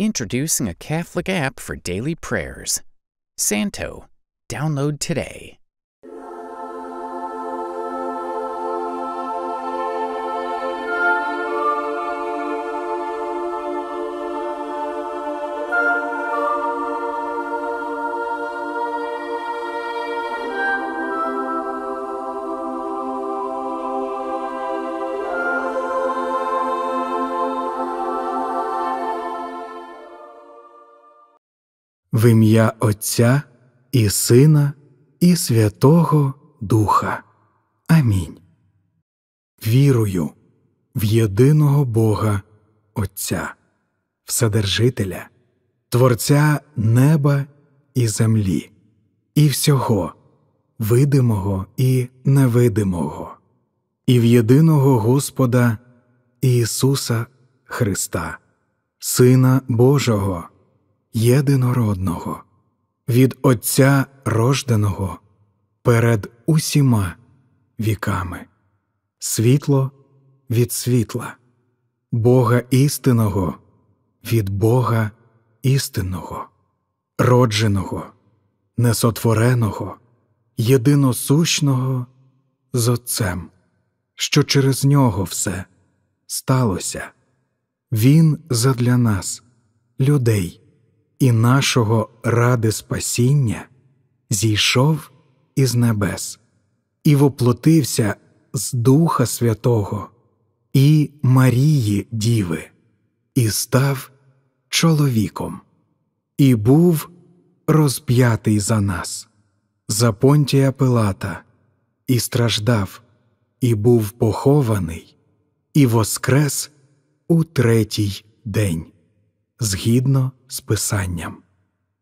Introducing a Catholic app for daily prayers. Santo. Download today. В ім'я Отця і Сина, і Святого Духа. Амінь. Вірую в єдиного Бога Отця, Вседержителя, Творця неба і землі, і всього видимого і невидимого, і в єдиного Господа Ісуса Христа, Сина Божого єдинородного, від Отця рожденого перед усіма віками, світло від світла, Бога істинного від Бога істинного, родженого, несотвореного, єдиносущного з Отцем, що через нього все сталося. Він задля нас, людей, і нашого ради спасіння зійшов із небес і воплотився з Духа Святого і Марії Діви, і став чоловіком, і був розп'ятий за нас, за понтія Пилата, і страждав, і був похований, і воскрес у третій день згідно з Писанням,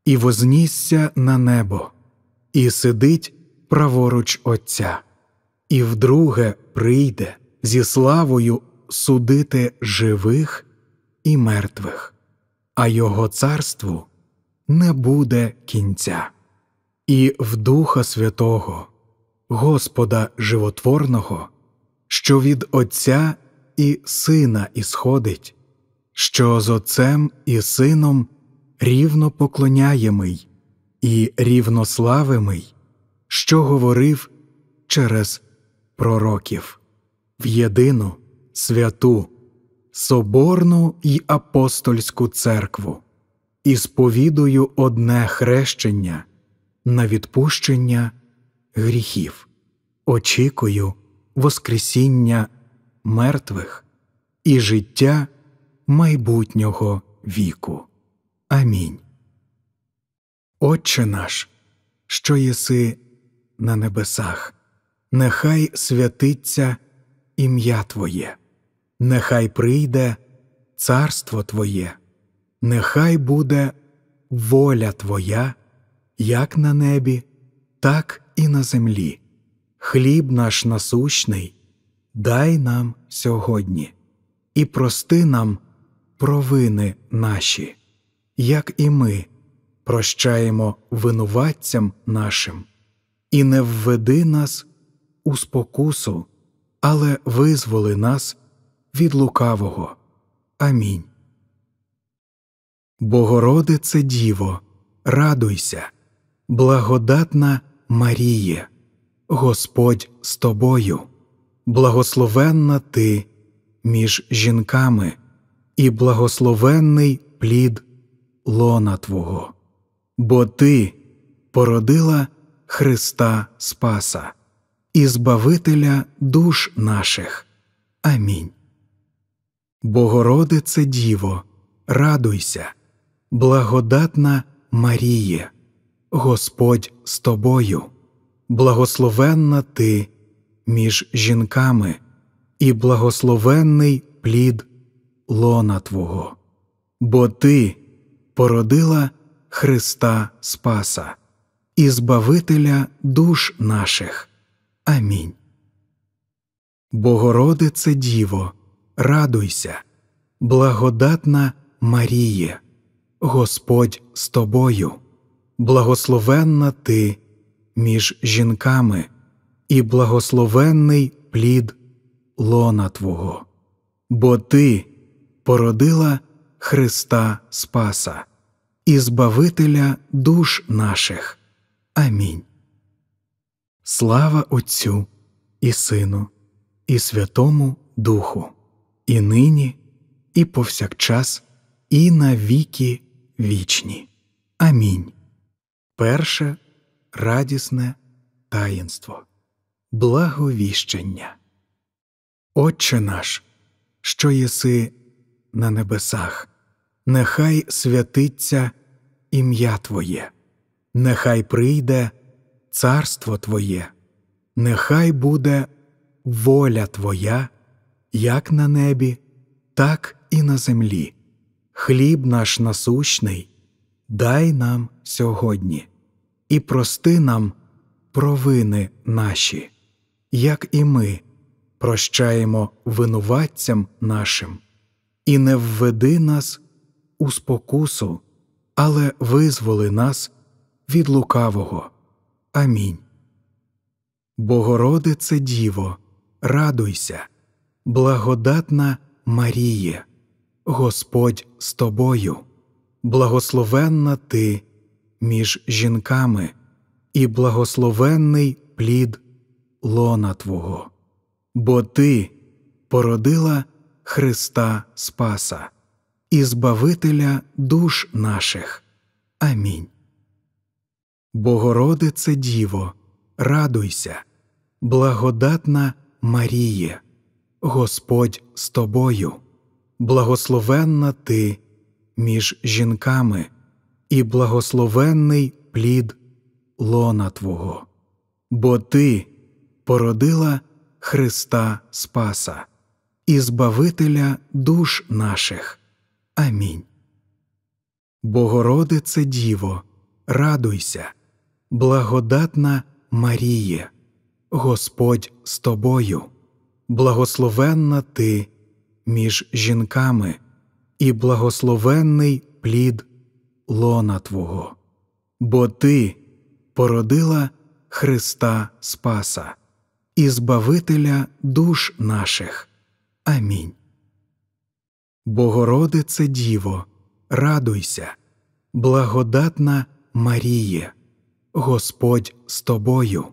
і вознісся на небо, і сидить праворуч Отця, і вдруге прийде зі славою судити живих і мертвих, а Його царству не буде кінця. І в Духа Святого, Господа Животворного, що від Отця і Сина ісходить що з Отцем і Сином рівно поклоняємий і рівнославимий, що говорив через пророків в єдину святу, соборну і апостольську церкву, і сповідую одне хрещення на відпущення гріхів, очікую Воскресіння мертвих і життя майбутнього віку. Амінь. Отче наш, що єси на небесах, нехай святиться ім'я Твоє, нехай прийде царство Твоє, нехай буде воля Твоя, як на небі, так і на землі. Хліб наш насущний, дай нам сьогодні і прости нам провини наші, як і ми прощаємо винуватцям нашим, і не введи нас у спокусу, але визволи нас від лукавого. Амінь. Богородице Діво, радуйся, благодатна Маріє, Господь з тобою, благословенна ти між жінками і благословенний плід лона Твого, бо Ти породила Христа Спаса і Збавителя душ наших. Амінь. Богородице Діво, радуйся, благодатна Маріє, Господь з тобою, благословенна ти між жінками, і благословенний плід лона Твого, бо Ти породила Христа Спаса і Збавителя душ наших. Амінь. Богородице Діво, радуйся, благодатна Маріє, Господь з тобою, благословенна ти між жінками, і благословенний плід лона Твого, бо Ти породила Христа Спаса, і Збавителя душ наших. Амінь. Слава Отцю і Сину, і Святому Духу, і нині, і повсякчас, і на віки вічні. Амінь. Перше радісне таїнство, благовіщення. Отче наш, що єси на небесах, нехай святиться ім'я Твоє, нехай прийде царство Твоє, нехай буде воля Твоя, як на небі, так і на землі. Хліб наш насущний, дай нам сьогодні і прости нам провини наші, як і ми прощаємо винуватцям нашим і не введи нас у спокусу, але визволи нас від лукавого. Амінь. Богородице Діво, радуйся, благодатна Маріє, Господь з тобою, благословенна ти між жінками, і благословенний плід лона Твого, бо Ти породила. Христа Спаса, Ізбавителя душ наших. Амінь. Богородице Діво, радуйся, благодатна Маріє, Господь з тобою, благословенна ти між жінками, і благословенний плід лона Твого, бо Ти породила Христа Спаса. Ізбавителя душ наших. Амінь. Богородице Діво, радуйся, благодатна Маріє, Господь з тобою, благословенна ти між жінками, і благословенний плід лона Твого, бо Ти породила Христа Спаса, Ізбавителя душ наших. Амінь. Богородице Діво, радуйся, благодатна Маріє, Господь з тобою,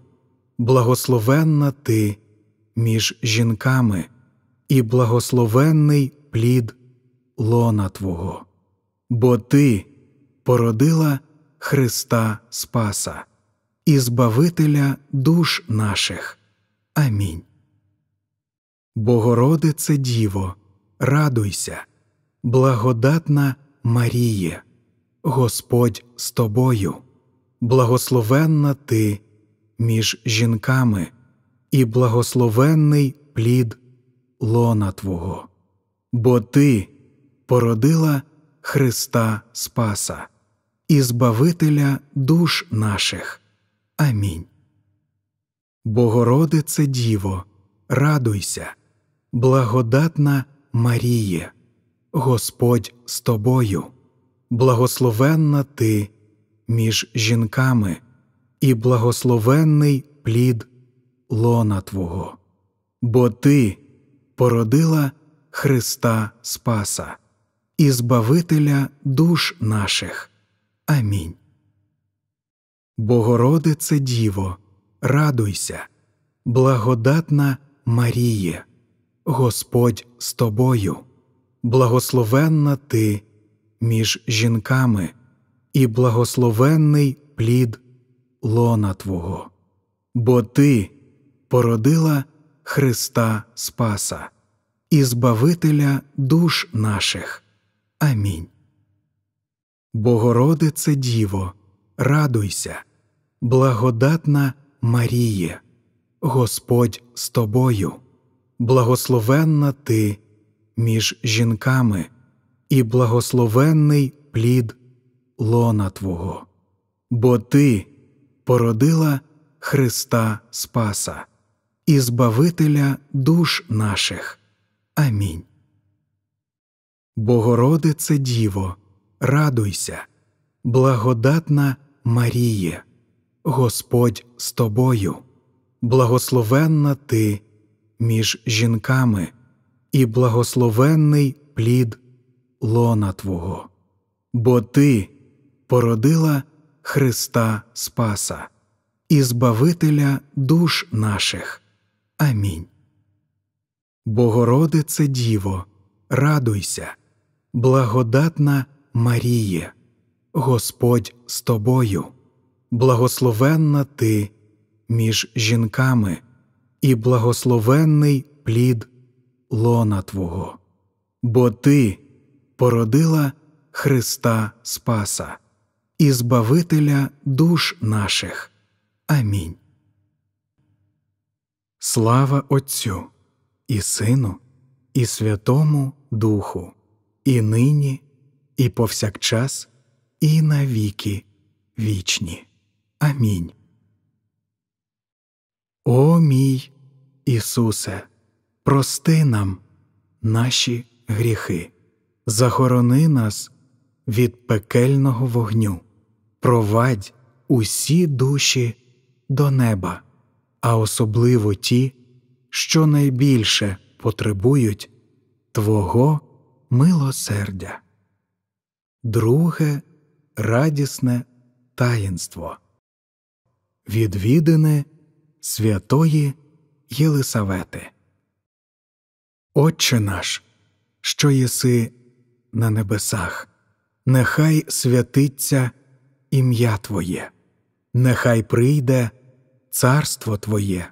благословенна ти між жінками, і благословенний плід лона Твого, бо Ти породила Христа Спаса і Збавителя душ наших. Амінь. Богородице Діво, радуйся, благодатна Маріє, Господь з тобою, благословенна ти між жінками, і благословенний плід лона Твого, бо Ти породила Христа Спаса і Збавителя душ наших. Амінь. Богородице Діво, радуйся. Благодатна Маріє, Господь з тобою, благословенна ти між жінками, і благословенний плід лона Твого, бо Ти породила Христа Спаса і Збавителя душ наших. Амінь. Богородице Діво, радуйся, благодатна Маріє. Господь з тобою, благословенна ти між жінками, і благословенний плід лона Твого, бо Ти породила Христа Спаса і Збавителя душ наших. Амінь. Богородице Діво, радуйся, благодатна Маріє, Господь з тобою. Благословенна ти між жінками, і благословенний плід лона Твого, бо Ти породила Христа Спаса і Збавителя душ наших. Амінь. Богородице Діво, радуйся, благодатна Маріє, Господь з тобою, благословенна Ти між жінками і благословенний плід лона Твого, бо Ти породила Христа Спаса і Збавителя душ наших. Амінь. Богородице Діво, радуйся, благодатна Маріє, Господь з тобою, благословенна ти між жінками і благословенний плід лона Твого, бо Ти породила Христа Спаса і Збавителя душ наших. Амінь. Слава Отцю і Сину, і Святому Духу, і нині, і повсякчас, і навіки вічні. Амінь. О мій Ісусе, прости нам наші гріхи, захорони нас від пекельного вогню, провадь усі душі до неба, а особливо ті, що найбільше потребують Твого милосердя. Друге радісне таїнство. Відвідини святої Єлисавети. Отче наш, що єси на небесах, нехай святиться ім'я Твоє, нехай прийде царство Твоє,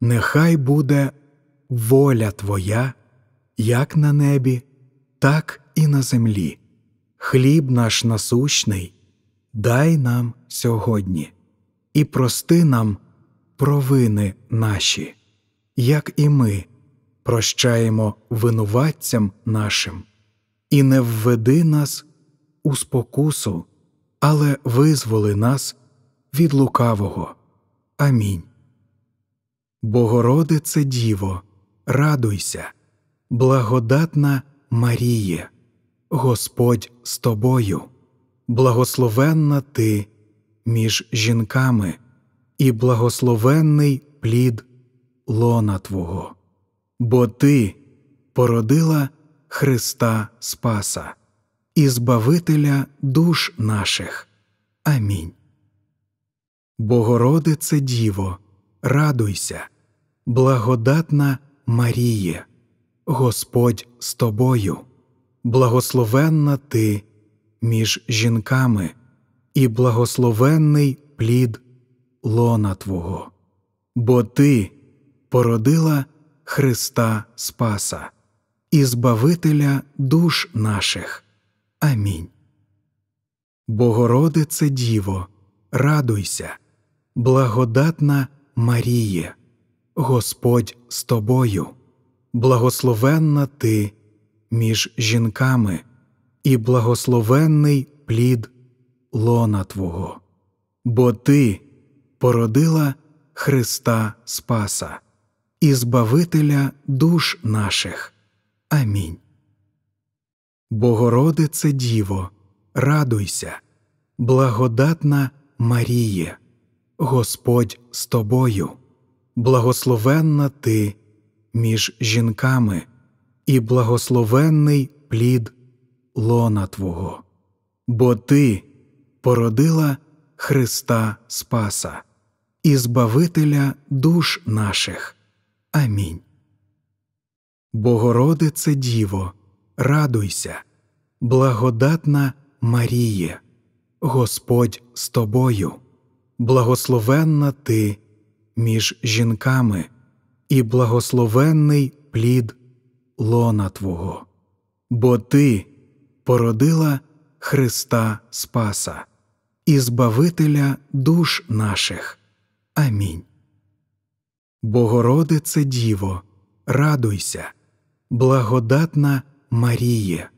нехай буде воля Твоя, як на небі, так і на землі. Хліб наш насущний, дай нам сьогодні і прости нам провини наші як і ми прощаємо винуватцям нашим, і не введи нас у спокусу, але визволи нас від лукавого. Амінь. Богородице Діво, радуйся, благодатна Маріє, Господь з тобою, благословенна ти між жінками і благословенний плід лона Твого, бо Ти породила Христа Спаса і Збавителя душ наших. Амінь. Богородице Діво, радуйся, благодатна Маріє, Господь з тобою, благословенна ти між жінками, і благословенний плід лона Твого, бо Ти породила Христа Спаса, і Збавителя душ наших. Амінь. Богородице Діво, радуйся, благодатна Маріє, Господь з тобою, благословенна ти між жінками, і благословенний плід лона Твого, бо Ти породила Христа Спаса. І збавителя душ наших. Амінь. Богородице Діво, радуйся, благодатна Маріє, Господь з тобою, благословенна ти між жінками, і благословенний плід лона Твого, бо Ти породила Христа Спаса, і Збавителя душ наших. Амінь. Богородице Діво, радуйся, благодатна Маріє, Господь з тобою, благословенна ти між жінками, і благословенний плід лона Твого, бо Ти породила Христа Спаса і Збавителя душ наших. Амінь. Богородице Діво, радуйся, благодатна Маріє,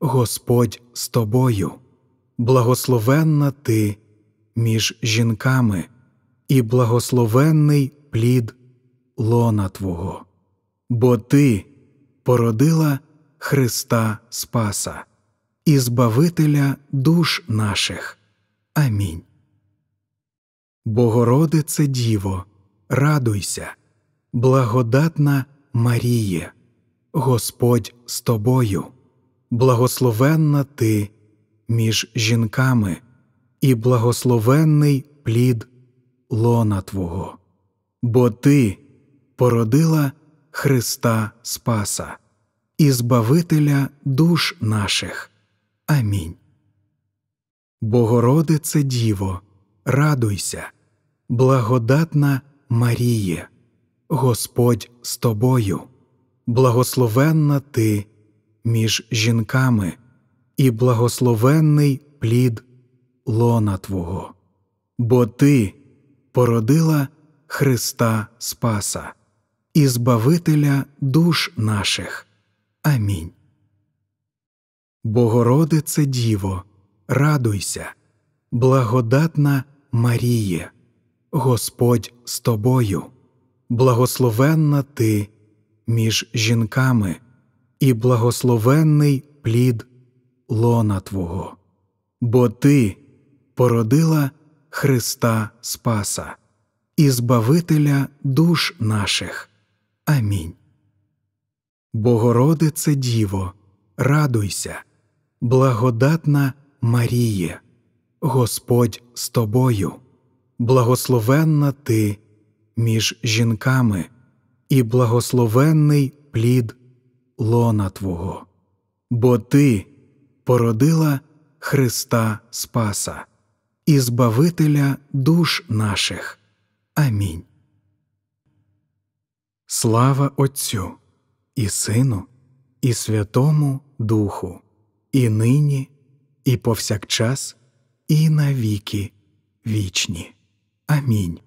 Господь з тобою, благословенна ти між жінками і благословенний плід лона Твого, бо Ти породила Христа Спаса і Збавителя душ наших. Амінь. Богородице Діво радуйся, благодатна Маріє, Господь з тобою, благословенна ти між жінками, і благословенний плід лона Твого, бо Ти породила Христа Спаса і Збавителя душ наших. Амінь. Богородице Діво, радуйся, благодатна Маріє, Господь з тобою, благословенна ти між жінками, і благословенний плід лона Твого, бо Ти породила Христа Спаса і Збавителя душ наших. Амінь. Богородице Діво, радуйся, благодатна Маріє, Господь з тобою, благословенна ти між жінками, і благословенний плід лона Твого, бо Ти породила Христа Спаса і Збавителя душ наших. Амінь. Богородице Діво, радуйся, благодатна Маріє, Господь з тобою. Благословенна ти між жінками, і благословенний плід лона Твого, бо Ти породила Христа Спаса і Збавителя душ наших. Амінь. Слава Отцю і Сину, і Святому Духу, і нині, і повсякчас, і навіки вічні. Амінь.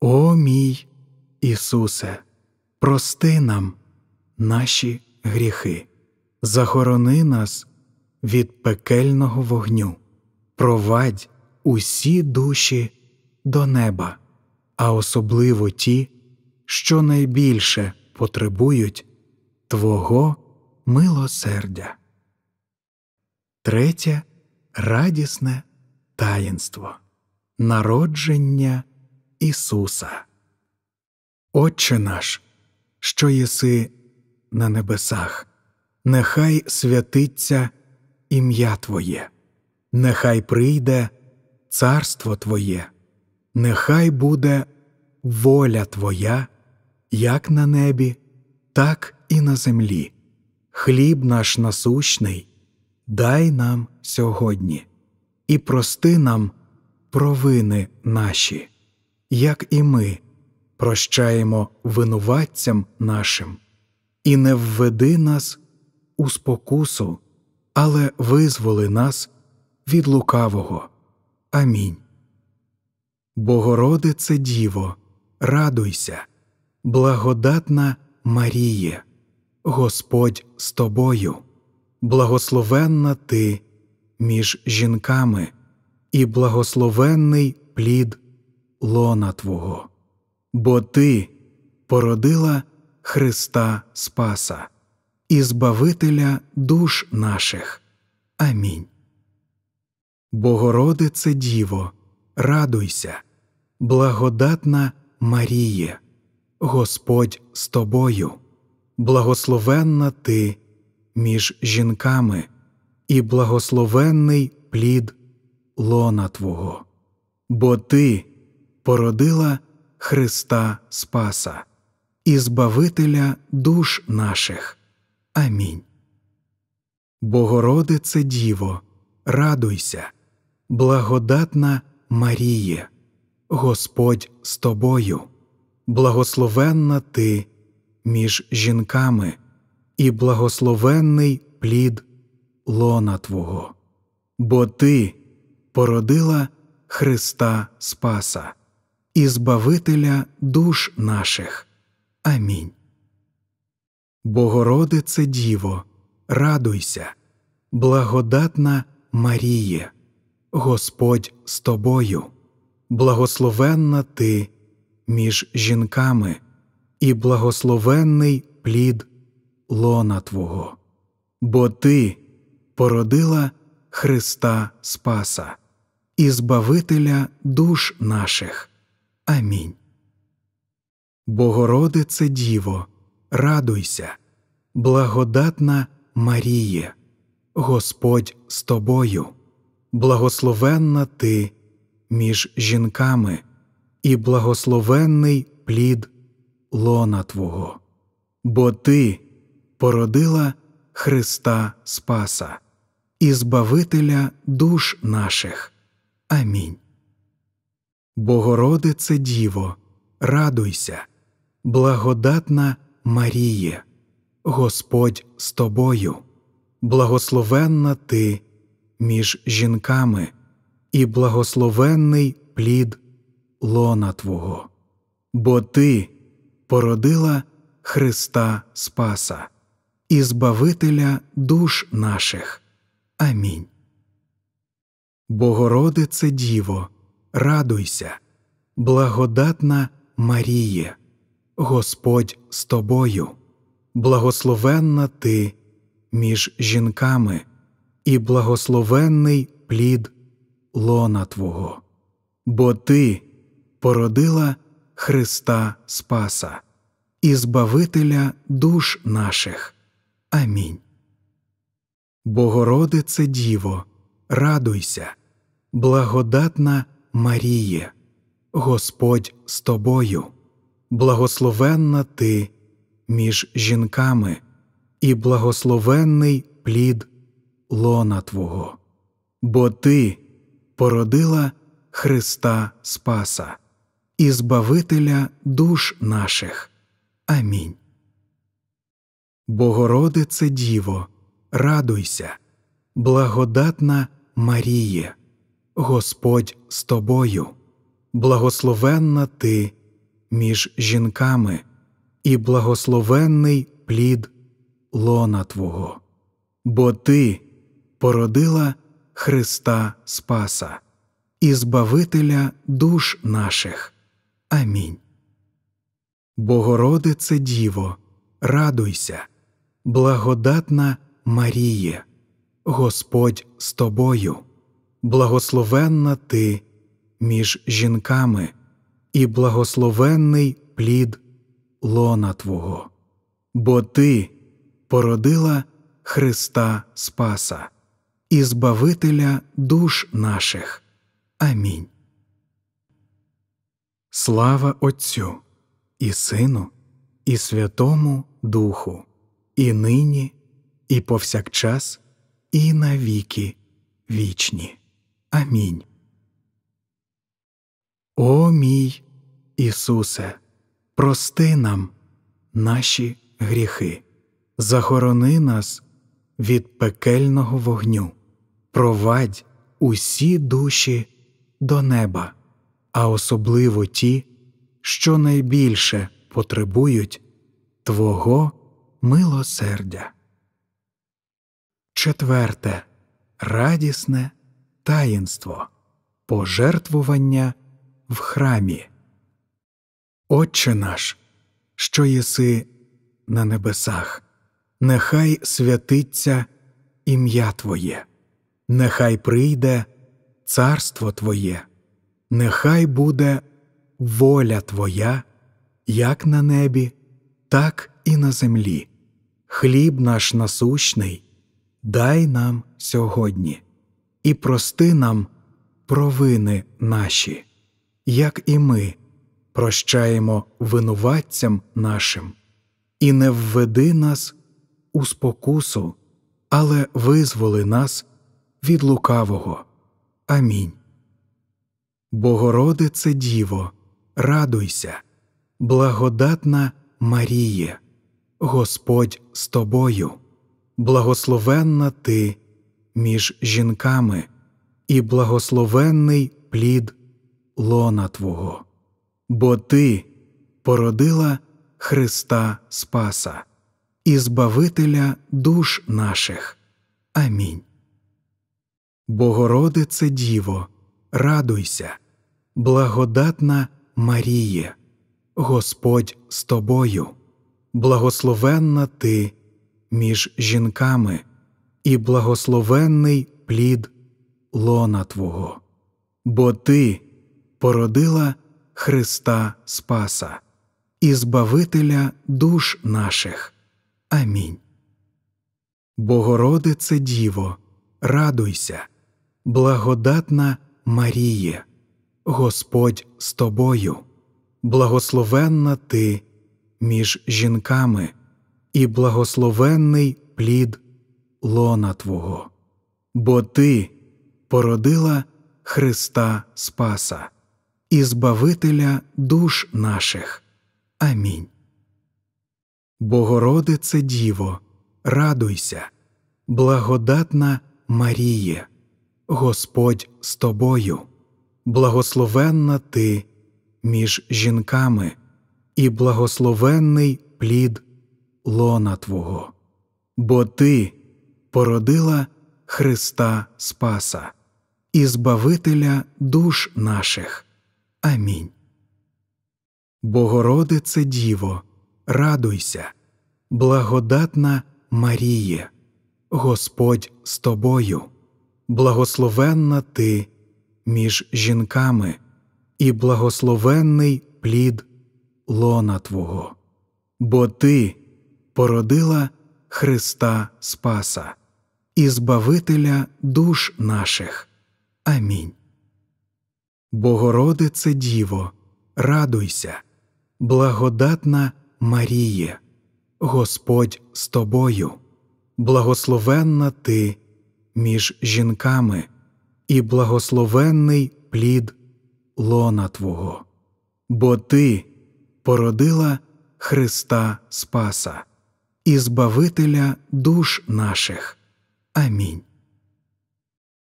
О мій Ісусе, прости нам наші гріхи, захорони нас від пекельного вогню, провадь усі душі до неба, а особливо ті, що найбільше потребують Твого милосердя. Третє радісне таїнство. Народження Ісуса. Отче наш, що єси на небесах, нехай святиться ім'я Твоє, нехай прийде царство Твоє, нехай буде воля Твоя, як на небі, так і на землі. Хліб наш насущний, дай нам сьогодні і прости нам провини наші, як і ми прощаємо винуватцям нашим, і не введи нас у спокусу, але визволи нас від лукавого. Амінь. Богородице Діво, радуйся, благодатна Маріє, Господь з тобою, благословенна ти між жінками і благословенний плід лона Твого, бо Ти породила Христа Спаса і Збавителя душ наших. Амінь. Богородице Діво, радуйся, благодатна Маріє, Господь з тобою, благословенна ти між жінками, і благословенний плід лона Твого, бо Ти породила Христа Спаса і Збавителя душ наших. Амінь. Богородице Діво, радуйся, благодатна Маріє, Господь з тобою, благословенна ти між жінками, і благословенний плід лона Твого, бо Ти породила Христа Спаса, і Збавителя душ наших. Амінь. Богородице Діво, радуйся, благодатна Маріє, Господь з тобою, благословенна ти між жінками, і благословенний плід лона Твого, бо Ти породила Христа Спаса і Збавителя душ наших. Амінь. Богородице Діво, радуйся, благодатна Маріє, Господь з тобою, благословенна ти між жінками, і благословенний плід лона Твого, бо Ти породила Христа Спаса, і Збавителя душ наших. Амінь. Богородице Діво, радуйся, благодатна Маріє, Господь з тобою, благословенна ти між жінками, і благословенний плід лона Твого, бо Ти породила Христа Спаса і Збавителя душ наших. Амінь. Богородице Діво, радуйся, благодатна Маріє, Господь з тобою, благословенна ти між жінками, і благословенний плід лона Твого, бо Ти породила Христа Спаса і Збавителя душ наших. Амінь. Богородице Діво радуйся, благодатна Маріє, Господь з тобою, благословенна ти між жінками, і благословенний плід лона Твого, бо Ти породила Христа Спаса і Збавителя душ наших. Амінь. Богородице Діво, радуйся, благодатна Маріє, Господь з тобою, благословенна ти між жінками, і благословенний плід лона Твого, бо Ти породила Христа Спаса і Збавителя душ наших. Амінь. Богородице Діво, радуйся, благодатна Маріє. Господь з тобою, благословенна ти між жінками, і благословенний плід лона Твого, бо Ти породила Христа Спаса і Збавителя душ наших. Амінь. Слава Отцю і Сину, і Святому Духу, і нині, і повсякчас і навіки вічні. Амінь. О мій Ісусе, прости нам наші гріхи, захорони нас від пекельного вогню, провадь усі душі до неба, а особливо ті, що найбільше потребують Твого милосердя. Четверте радісне таїнство, пожертвування в храмі. Отче наш, що єси на небесах, нехай святиться ім'я Твоє, нехай прийде царство Твоє, нехай буде воля Твоя, як на небі, так і на землі. Хліб наш насущний дай нам сьогодні і прости нам провини наші, як і ми прощаємо винуватцям нашим, і не введи нас у спокусу, але визволи нас від лукавого. Амінь. Богородице Діво, радуйся, благодатна Маріє, Господь з тобою. Благословенна ти між жінками, і благословенний плід лона Твого, бо Ти породила Христа Спаса і Збавителя душ наших. Амінь. Богородице Діво, радуйся, благодатна Маріє, Господь з тобою, благословенна ти між жінками і благословенний плід лона Твого, бо Ти породила Христа Спаса і Збавителя душ наших. Амінь. Богородице Діво, радуйся, благодатна Маріє, Господь з тобою, благословенна ти між жінками і благословенний плід лона Твого, бо Ти породила Христа Спаса і Збавителя душ наших. Амінь. Богородице Діво, радуйся, благодатна Маріє, Господь з тобою, благословенна ти між жінками, і благословенний плід лона Твого, бо Ти породила Христа Спаса і Збавителя душ наших. Амінь. Богородице Діво, радуйся, благодатна Маріє, Господь з тобою, благословенна ти між жінками, і благословенний плід лона Твого, бо Ти породила Христа Спаса, і Збавителя душ наших. Амінь. Богородице Діво, радуйся, благодатна Маріє, Господь з тобою, благословенна ти між жінками, і благословенний плід лона Твого, бо Ти породила Христа Спаса, і Збавителя душ наших. Амінь.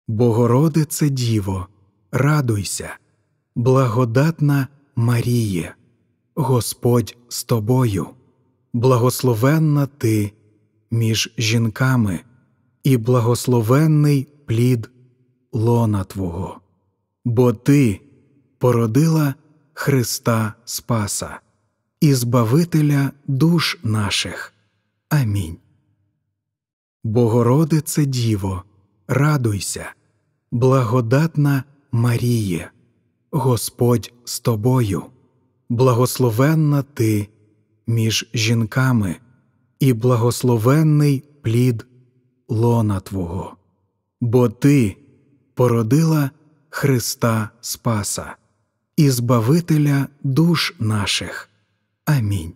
Богородице Діво, радуйся, благодатна Маріє, Господь з тобою, благословенна ти між жінками, і благословенний плід лона Твого, бо Ти породила Христа Спаса, і Збавителя душ наших. Амінь. Богородице Діво, радуйся, благодатна Маріє, Господь з тобою, благословенна ти між жінками і благословенний плід лона Твого, бо Ти породила Христа Спаса і Збавителя душ наших. Амінь.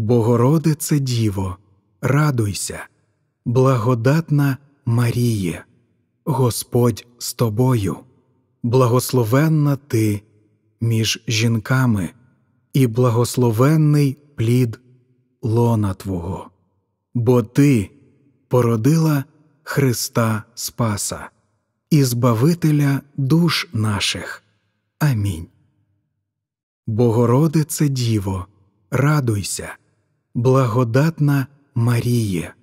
Богородице Діво, радуйся, благодатна Маріє, Господь з тобою, благословенна ти між жінками, і благословенний плід лона Твого, бо Ти породила Христа Спаса і Збавителя душ наших. Амінь. Богородице Діво, радуйся. Благодатна Маріє,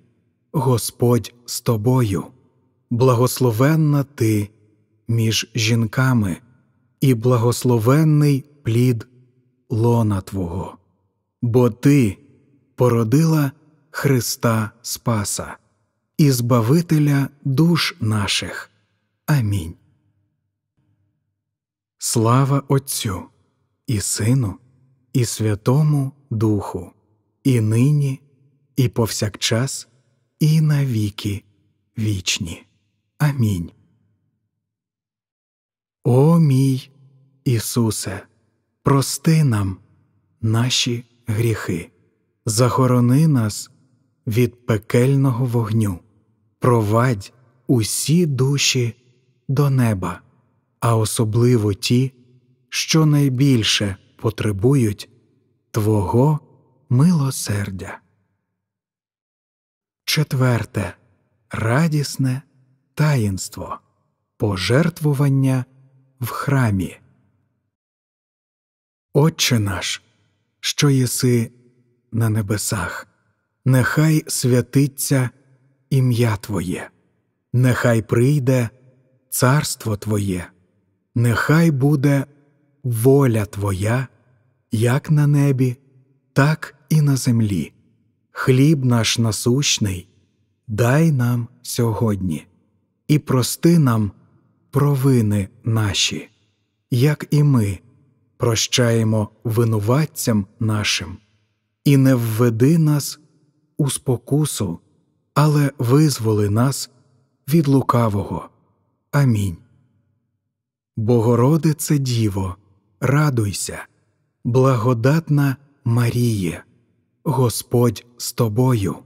Господь з тобою, благословенна ти між жінками, і благословенний плід лона Твого, бо Ти породила Христа Спаса і Збавителя душ наших. Амінь. Слава Отцю і Сину, і Святому Духу і нині, і повсякчас, і навіки вічні. Амінь. О мій Ісусе, прости нам наші гріхи, захорони нас від пекельного вогню, провадь усі душі до неба, а особливо ті, що найбільше потребують Твого милосердя. Четверте радісне таїнство пожертвування в храмі. Отче наш, що єси на небесах, нехай святиться ім'я Твоє, нехай прийде царство Твоє, нехай буде воля Твоя, як на небі, так на і на землі. Хліб наш насущний, дай нам сьогодні і прости нам провини наші, як і ми прощаємо винуватцям нашим, і не введи нас у спокусу, але визволи нас від лукавого. Амінь. Богородице Діво, радуйся, благодатна Маріє. Господь з тобою,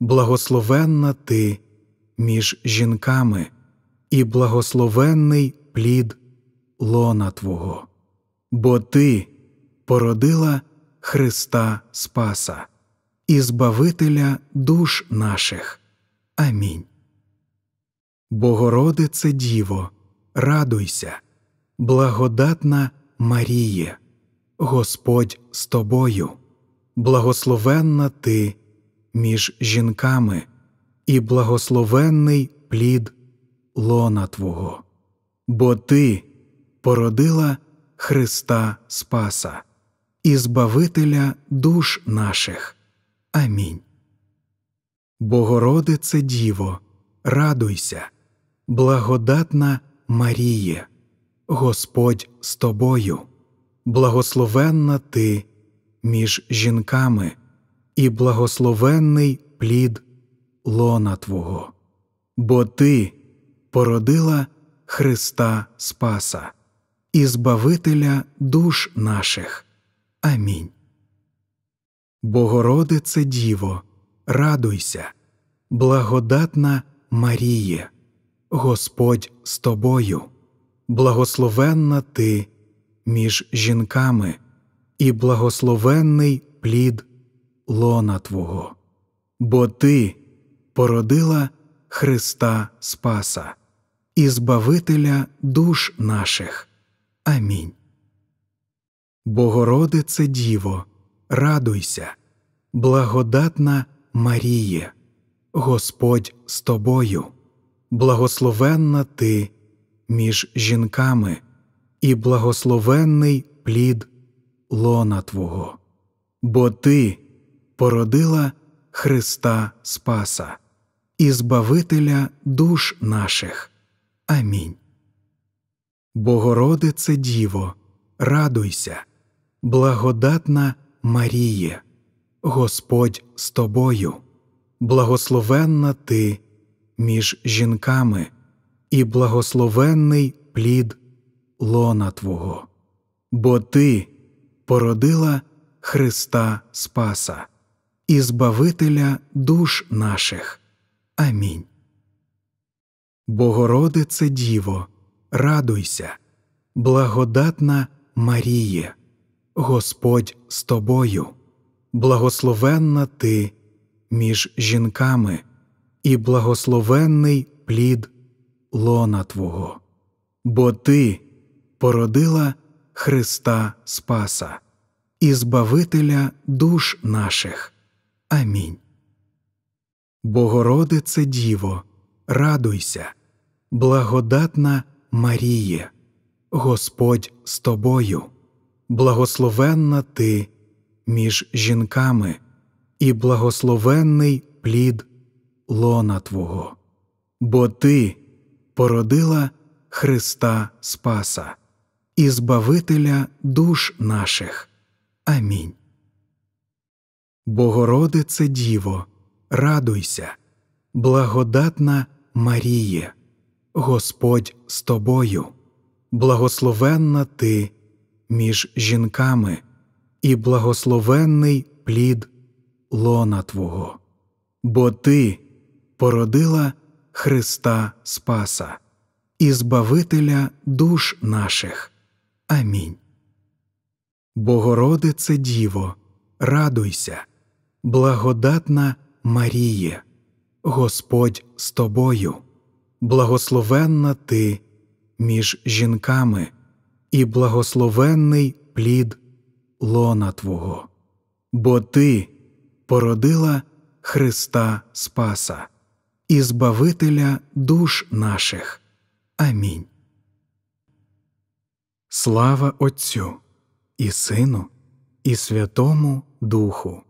благословенна ти між жінками, і благословенний плід лона Твого, бо Ти породила Христа Спаса і Збавителя душ наших. Амінь. Богородице Діво, радуйся, благодатна Маріє, Господь з тобою. Благословенна ти між жінками, і благословенний плід лона Твого, бо Ти породила Христа Спаса і Збавителя душ наших. Амінь. Богородице Діво, радуйся, благодатна Маріє, Господь з тобою, благословенна Ти між жінками і благословенний плід лона Твого, бо Ти породила Христа Спаса і Збавителя душ наших. Амінь. Богородице Діво, радуйся, благодатна Маріє, Господь з тобою, благословенна ти між жінками і благословенний плід лона Твого, бо Ти породила Христа Спаса і Збавителя душ наших. Амінь. Богородице Діво, радуйся, благодатна Маріє, Господь з тобою, благословенна ти між жінками, і благословенний плід лона Твого, бо Ти породила Христа Спаса і Збавителя душ наших. Амінь. Богородице Діво, радуйся, благодатна Маріє, Господь з тобою, благословенна ти між жінками, і благословенний плід лона Твого, бо Ти породила Христа Спаса, і Збавителя душ наших. Амінь. Богородице Діво, радуйся, благодатна Маріє, Господь з тобою, благословенна ти між жінками, і благословенний плід лона Твого, бо Ти породила. Христа Спаса, Ізбавителя душ наших. Амінь. Богородице Діво, радуйся, благодатна Маріє, Господь з тобою, благословенна ти між жінками, і благословенний плід лона Твого, бо Ти породила Христа Спаса і Збавителя душ наших. Амінь. Богородице Діво, радуйся, благодатна Маріє, Господь з тобою, благословенна ти між жінками, і благословенний плід лона Твого, бо Ти породила Христа Спаса, і Збавителя душ наших. Амінь. Богородице Діво, радуйся, благодатна Маріє, Господь з тобою, благословенна ти між жінками, і благословенний плід лона Твого, бо Ти породила Христа Спаса і Збавителя душ наших. Амінь. Слава Отцю і Сину, і Святому Духу,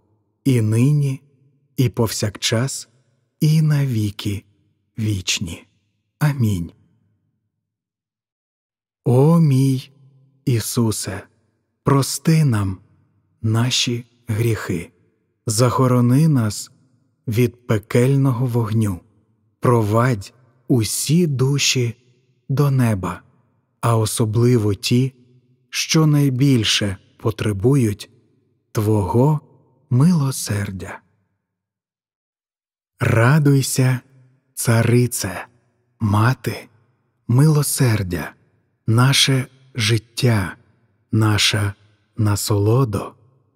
і нині, і повсякчас, і навіки вічні. Амінь. О мій Ісусе, прости нам наші гріхи, захорони нас від пекельного вогню, провадь усі душі до неба а особливо ті, що найбільше потребують Твого милосердя. Радуйся, царице, мати, милосердя, наше життя, наша насолодо,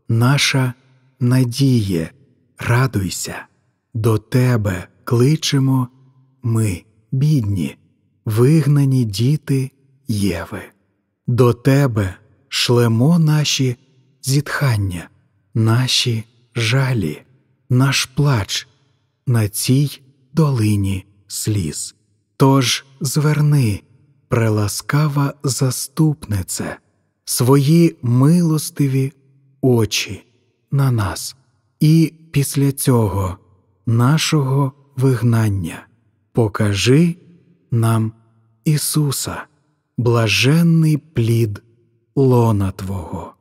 наша надія, радуйся, до тебе кличемо ми, бідні, вигнані діти Єви. До тебе шлемо наші зітхання, наші жалі, наш плач на цій долині сліз. Тож зверни, преласкава заступнице, свої милостиві очі на нас, і після цього нашого вигнання покажи нам Ісуса блаженний плід лона Твого,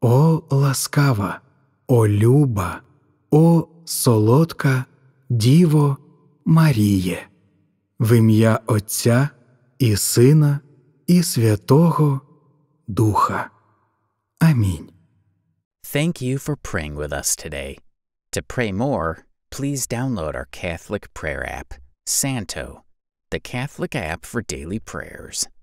о ласкава, о люба, о солодка Діво Маріє, в ім'я Отця і Сина, і Святого Духа. Амінь. Thank you for praying with us today. To pray more, please download our Catholic prayer app, Santo, the Catholic app for daily prayers.